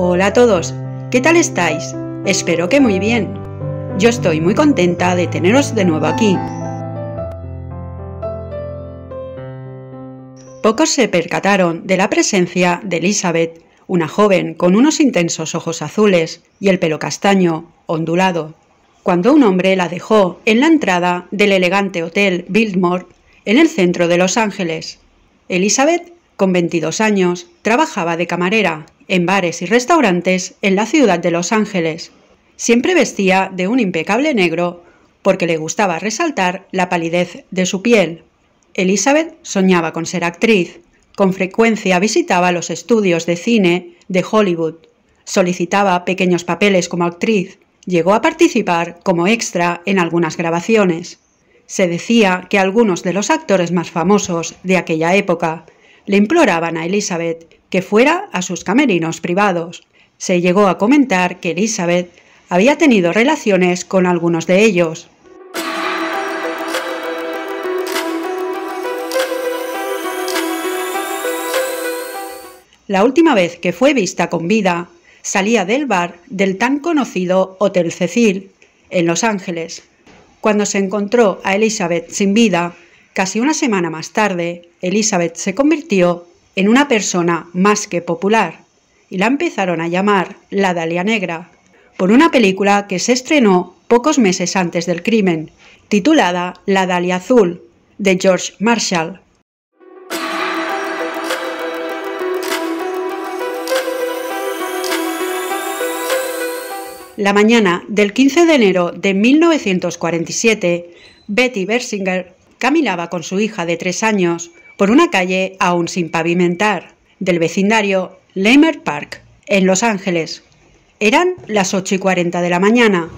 Hola a todos, ¿qué tal estáis? Espero que muy bien. Yo estoy muy contenta de teneros de nuevo aquí. Pocos se percataron de la presencia de Elizabeth, una joven con unos intensos ojos azules y el pelo castaño, ondulado. Cuando un hombre la dejó en la entrada del elegante hotel Biltmore, en el centro de Los Ángeles. Elizabeth, con 22 años, trabajaba de camarera en bares y restaurantes en la ciudad de Los Ángeles. Siempre vestía de un impecable negro porque le gustaba resaltar la palidez de su piel. Elizabeth soñaba con ser actriz. Con frecuencia visitaba los estudios de cine de Hollywood. Solicitaba pequeños papeles como actriz. Llegó a participar como extra en algunas grabaciones. Se decía que algunos de los actores más famosos de aquella época le imploraban a Elizabeth que fuera a sus camerinos privados. Se llegó a comentar que Elizabeth había tenido relaciones con algunos de ellos. La última vez que fue vista con vida, salía del bar del tan conocido Hotel Cecil, en Los Ángeles. Cuando se encontró a Elizabeth sin vida, casi una semana más tarde, Elizabeth se convirtió en una persona más que popular y la empezaron a llamar la Dalia Negra por una película que se estrenó pocos meses antes del crimen, titulada La Dalia Azul, de George Marshall. La mañana del 15 de enero de 1947, Betty Bersinger caminaba con su hija de tres años por una calle aún sin pavimentar del vecindario Leimer Park, en Los Ángeles. Eran las 8 y 40 de la mañana.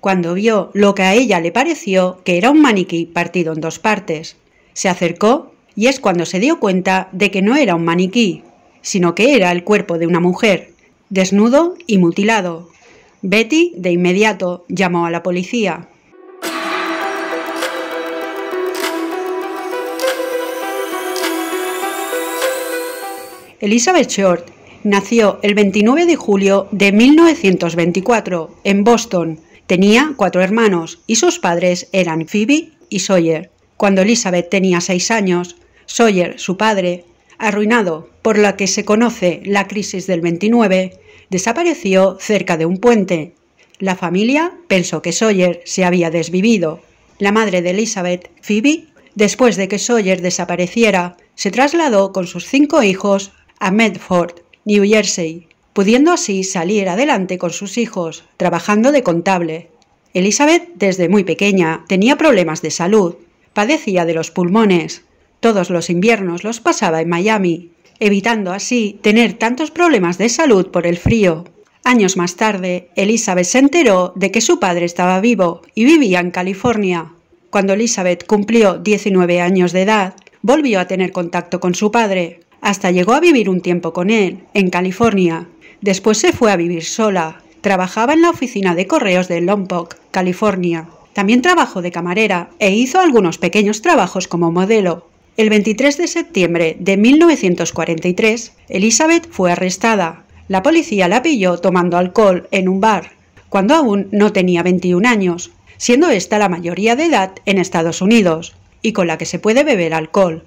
Cuando vio lo que a ella le pareció que era un maniquí partido en dos partes, se acercó y es cuando se dio cuenta de que no era un maniquí, sino que era el cuerpo de una mujer, desnudo y mutilado, Betty de inmediato llamó a la policía. Elizabeth Short nació el 29 de julio de 1924 en Boston. Tenía cuatro hermanos y sus padres eran Phoebe y Sawyer. Cuando Elizabeth tenía seis años, Sawyer, su padre, arruinado por la que se conoce la crisis del 29, desapareció cerca de un puente. La familia pensó que Sawyer se había desvivido. La madre de Elizabeth, Phoebe, después de que Sawyer desapareciera, se trasladó con sus cinco hijos a Medford, New Jersey, pudiendo así salir adelante con sus hijos, trabajando de contable. Elizabeth, desde muy pequeña, tenía problemas de salud, padecía de los pulmones. Todos los inviernos los pasaba en Miami, evitando así tener tantos problemas de salud por el frío. Años más tarde, Elizabeth se enteró de que su padre estaba vivo y vivía en California. Cuando Elizabeth cumplió 19 años de edad, volvió a tener contacto con su padre. Hasta llegó a vivir un tiempo con él, en California. Después se fue a vivir sola. Trabajaba en la oficina de correos de Lompoc, California. También trabajó de camarera e hizo algunos pequeños trabajos como modelo. El 23 de septiembre de 1943, Elizabeth fue arrestada. La policía la pilló tomando alcohol en un bar, cuando aún no tenía 21 años, siendo esta la mayoría de edad en Estados Unidos, y con la que se puede beber alcohol.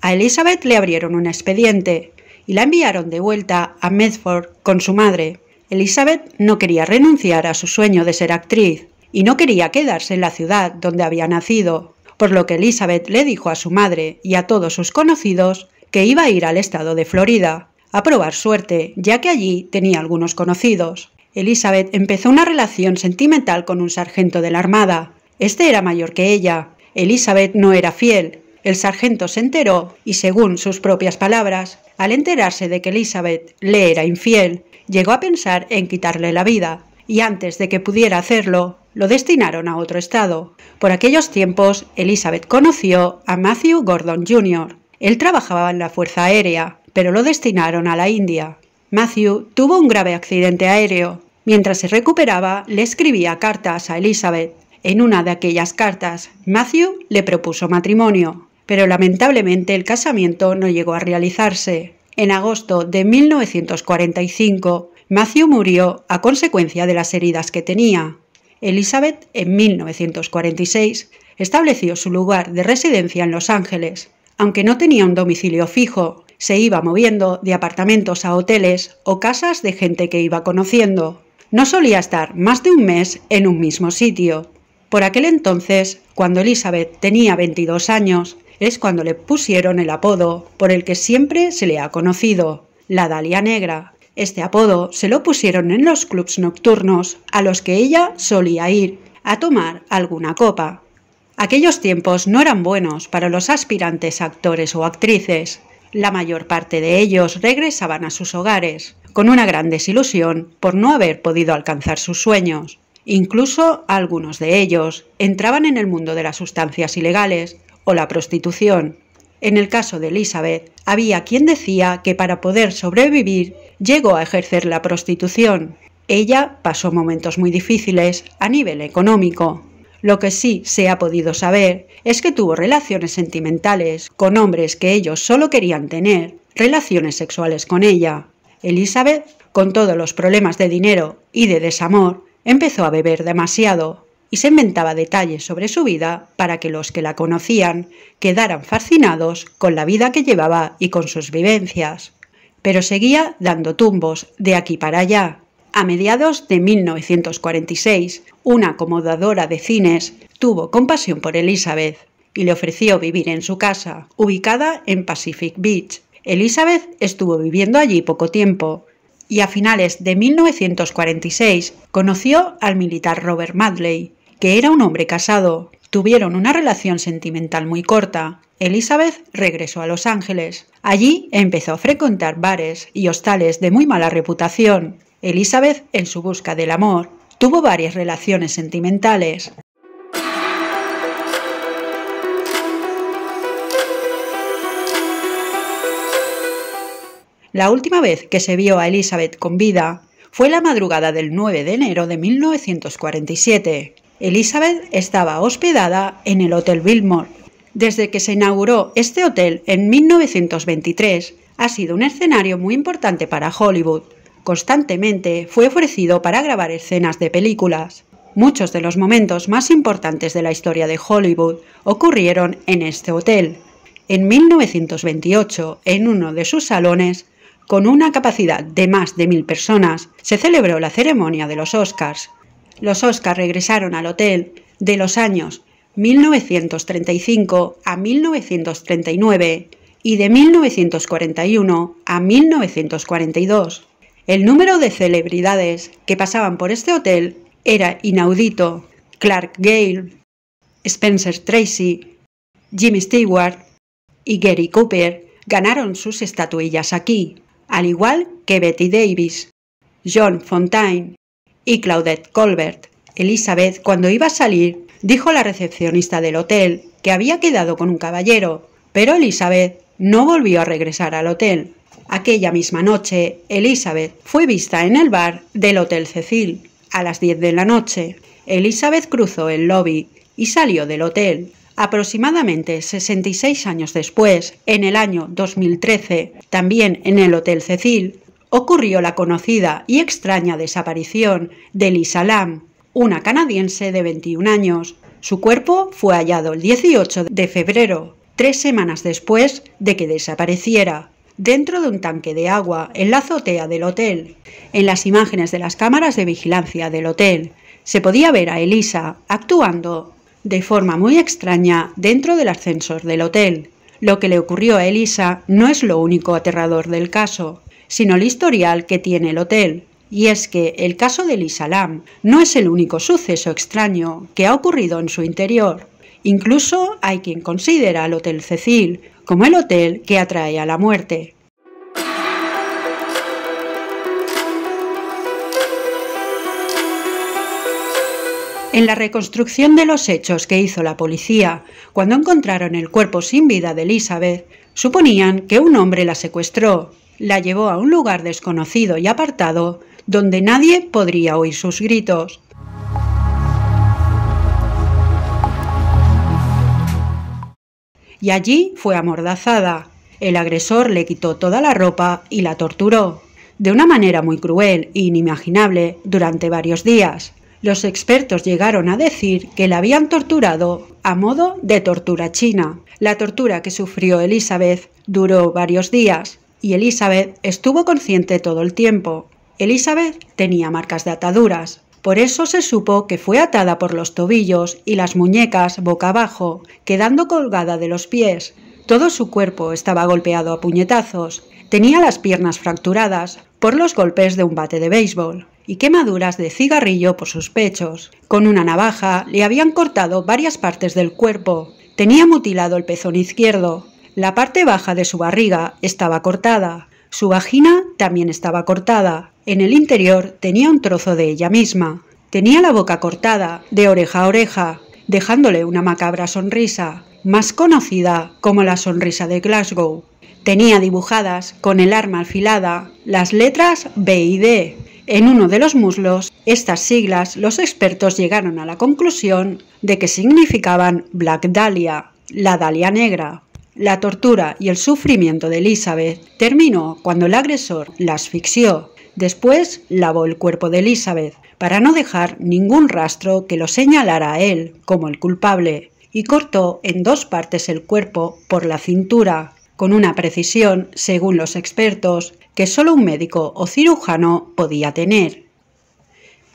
A Elizabeth le abrieron un expediente y la enviaron de vuelta a Medford con su madre. Elizabeth no quería renunciar a su sueño de ser actriz y no quería quedarse en la ciudad donde había nacido por lo que Elizabeth le dijo a su madre y a todos sus conocidos que iba a ir al estado de Florida a probar suerte, ya que allí tenía algunos conocidos. Elizabeth empezó una relación sentimental con un sargento de la Armada. Este era mayor que ella. Elizabeth no era fiel. El sargento se enteró y, según sus propias palabras, al enterarse de que Elizabeth le era infiel, llegó a pensar en quitarle la vida, y antes de que pudiera hacerlo, lo destinaron a otro estado. Por aquellos tiempos, Elizabeth conoció a Matthew Gordon Jr. Él trabajaba en la Fuerza Aérea, pero lo destinaron a la India. Matthew tuvo un grave accidente aéreo. Mientras se recuperaba, le escribía cartas a Elizabeth. En una de aquellas cartas, Matthew le propuso matrimonio, pero lamentablemente el casamiento no llegó a realizarse. En agosto de 1945, Matthew murió a consecuencia de las heridas que tenía. Elizabeth, en 1946, estableció su lugar de residencia en Los Ángeles. Aunque no tenía un domicilio fijo, se iba moviendo de apartamentos a hoteles o casas de gente que iba conociendo. No solía estar más de un mes en un mismo sitio. Por aquel entonces, cuando Elizabeth tenía 22 años, es cuando le pusieron el apodo por el que siempre se le ha conocido, la Dalia Negra, este apodo se lo pusieron en los clubs nocturnos a los que ella solía ir a tomar alguna copa. Aquellos tiempos no eran buenos para los aspirantes actores o actrices. La mayor parte de ellos regresaban a sus hogares, con una gran desilusión por no haber podido alcanzar sus sueños. Incluso algunos de ellos entraban en el mundo de las sustancias ilegales o la prostitución. En el caso de Elizabeth, había quien decía que para poder sobrevivir llegó a ejercer la prostitución. Ella pasó momentos muy difíciles a nivel económico. Lo que sí se ha podido saber es que tuvo relaciones sentimentales con hombres que ellos solo querían tener relaciones sexuales con ella. Elizabeth, con todos los problemas de dinero y de desamor, empezó a beber demasiado y se inventaba detalles sobre su vida para que los que la conocían quedaran fascinados con la vida que llevaba y con sus vivencias. Pero seguía dando tumbos de aquí para allá. A mediados de 1946, una acomodadora de cines tuvo compasión por Elizabeth y le ofreció vivir en su casa, ubicada en Pacific Beach. Elizabeth estuvo viviendo allí poco tiempo y a finales de 1946 conoció al militar Robert Madley, que era un hombre casado. Tuvieron una relación sentimental muy corta. Elizabeth regresó a Los Ángeles. Allí empezó a frecuentar bares y hostales de muy mala reputación. Elizabeth, en su busca del amor, tuvo varias relaciones sentimentales. La última vez que se vio a Elizabeth con vida fue la madrugada del 9 de enero de 1947, Elizabeth estaba hospedada en el Hotel Biltmore. Desde que se inauguró este hotel en 1923, ha sido un escenario muy importante para Hollywood. Constantemente fue ofrecido para grabar escenas de películas. Muchos de los momentos más importantes de la historia de Hollywood ocurrieron en este hotel. En 1928, en uno de sus salones, con una capacidad de más de mil personas, se celebró la ceremonia de los Oscars, los Oscars regresaron al hotel de los años 1935 a 1939 y de 1941 a 1942. El número de celebridades que pasaban por este hotel era inaudito. Clark Gale, Spencer Tracy, Jimmy Stewart y Gary Cooper ganaron sus estatuillas aquí, al igual que Betty Davis, John Fontaine y Claudette Colbert. Elizabeth, cuando iba a salir, dijo a la recepcionista del hotel que había quedado con un caballero, pero Elizabeth no volvió a regresar al hotel. Aquella misma noche, Elizabeth fue vista en el bar del Hotel Cecil. A las 10 de la noche, Elizabeth cruzó el lobby y salió del hotel. Aproximadamente 66 años después, en el año 2013, también en el Hotel Cecil, ocurrió la conocida y extraña desaparición de Lisa Lam, una canadiense de 21 años. Su cuerpo fue hallado el 18 de febrero, tres semanas después de que desapareciera, dentro de un tanque de agua en la azotea del hotel. En las imágenes de las cámaras de vigilancia del hotel se podía ver a Elisa actuando de forma muy extraña dentro del ascensor del hotel. Lo que le ocurrió a Elisa no es lo único aterrador del caso sino el historial que tiene el hotel. Y es que el caso del Lam... no es el único suceso extraño que ha ocurrido en su interior. Incluso hay quien considera al Hotel Cecil como el hotel que atrae a la muerte. En la reconstrucción de los hechos que hizo la policía cuando encontraron el cuerpo sin vida de Elizabeth, suponían que un hombre la secuestró la llevó a un lugar desconocido y apartado donde nadie podría oír sus gritos. Y allí fue amordazada. El agresor le quitó toda la ropa y la torturó, de una manera muy cruel e inimaginable, durante varios días. Los expertos llegaron a decir que la habían torturado a modo de tortura china. La tortura que sufrió Elizabeth duró varios días, y Elizabeth estuvo consciente todo el tiempo. Elizabeth tenía marcas de ataduras, por eso se supo que fue atada por los tobillos y las muñecas boca abajo, quedando colgada de los pies. Todo su cuerpo estaba golpeado a puñetazos. Tenía las piernas fracturadas por los golpes de un bate de béisbol y quemaduras de cigarrillo por sus pechos. Con una navaja le habían cortado varias partes del cuerpo. Tenía mutilado el pezón izquierdo, la parte baja de su barriga estaba cortada, su vagina también estaba cortada, en el interior tenía un trozo de ella misma. Tenía la boca cortada, de oreja a oreja, dejándole una macabra sonrisa, más conocida como la sonrisa de Glasgow. Tenía dibujadas, con el arma alfilada, las letras B y D. En uno de los muslos, estas siglas los expertos llegaron a la conclusión de que significaban Black Dahlia, la dahlia negra. La tortura y el sufrimiento de Elizabeth terminó cuando el agresor la asfixió. Después lavó el cuerpo de Elizabeth para no dejar ningún rastro que lo señalara a él como el culpable y cortó en dos partes el cuerpo por la cintura, con una precisión, según los expertos, que solo un médico o cirujano podía tener.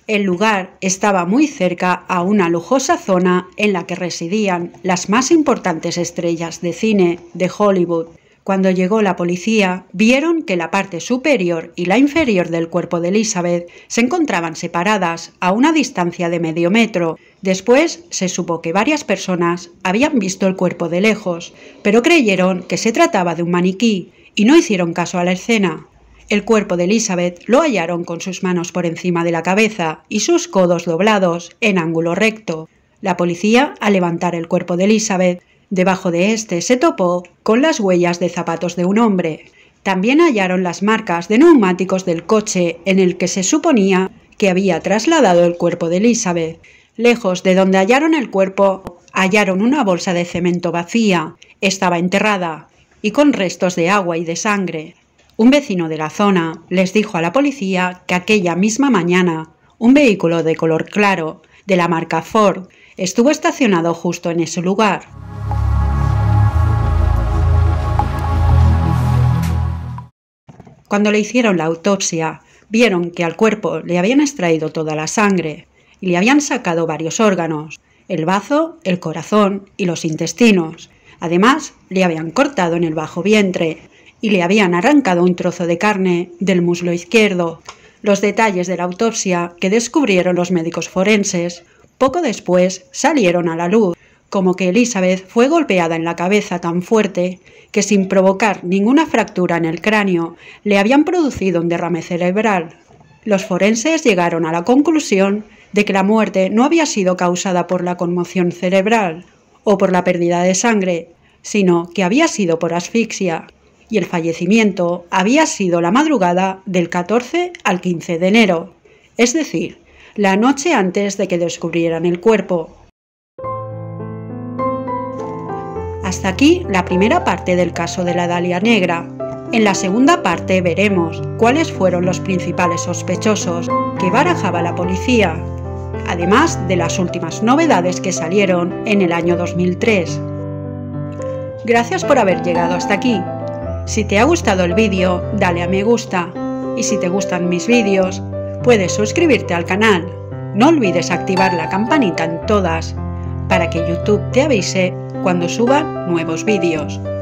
El lugar estaba muy cerca a una lujosa zona en la que residían las más importantes estrellas de cine de Hollywood. Cuando llegó la policía, vieron que la parte superior y la inferior del cuerpo de Elizabeth se encontraban separadas a una distancia de medio metro. Después se supo que varias personas habían visto el cuerpo de lejos, pero creyeron que se trataba de un maniquí y no hicieron caso a la escena. El cuerpo de Elizabeth lo hallaron con sus manos por encima de la cabeza y sus codos doblados en ángulo recto. La policía, al levantar el cuerpo de Elizabeth, debajo de este se topó con las huellas de zapatos de un hombre. También hallaron las marcas de neumáticos del coche en el que se suponía que había trasladado el cuerpo de Elizabeth. Lejos de donde hallaron el cuerpo, hallaron una bolsa de cemento vacía. Estaba enterrada y con restos de agua y de sangre. Un vecino de la zona les dijo a la policía que aquella misma mañana un vehículo de color claro de la marca Ford estuvo estacionado justo en ese lugar. Cuando le hicieron la autopsia, vieron que al cuerpo le habían extraído toda la sangre y le habían sacado varios órganos, el bazo, el corazón y los intestinos. Además, le habían cortado en el bajo vientre y le habían arrancado un trozo de carne del muslo izquierdo. Los detalles de la autopsia que descubrieron los médicos forenses poco después salieron a la luz, como que Elizabeth fue golpeada en la cabeza tan fuerte que sin provocar ninguna fractura en el cráneo le habían producido un derrame cerebral. Los forenses llegaron a la conclusión de que la muerte no había sido causada por la conmoción cerebral o por la pérdida de sangre, sino que había sido por asfixia y el fallecimiento había sido la madrugada del 14 al 15 de enero, es decir, la noche antes de que descubrieran el cuerpo. Hasta aquí la primera parte del caso de la Dalia Negra. En la segunda parte veremos cuáles fueron los principales sospechosos que barajaba la policía, además de las últimas novedades que salieron en el año 2003. Gracias por haber llegado hasta aquí. Si te ha gustado el vídeo, dale a me gusta. Y si te gustan mis vídeos, puedes suscribirte al canal. No olvides activar la campanita en todas, para que YouTube te avise cuando suba nuevos vídeos.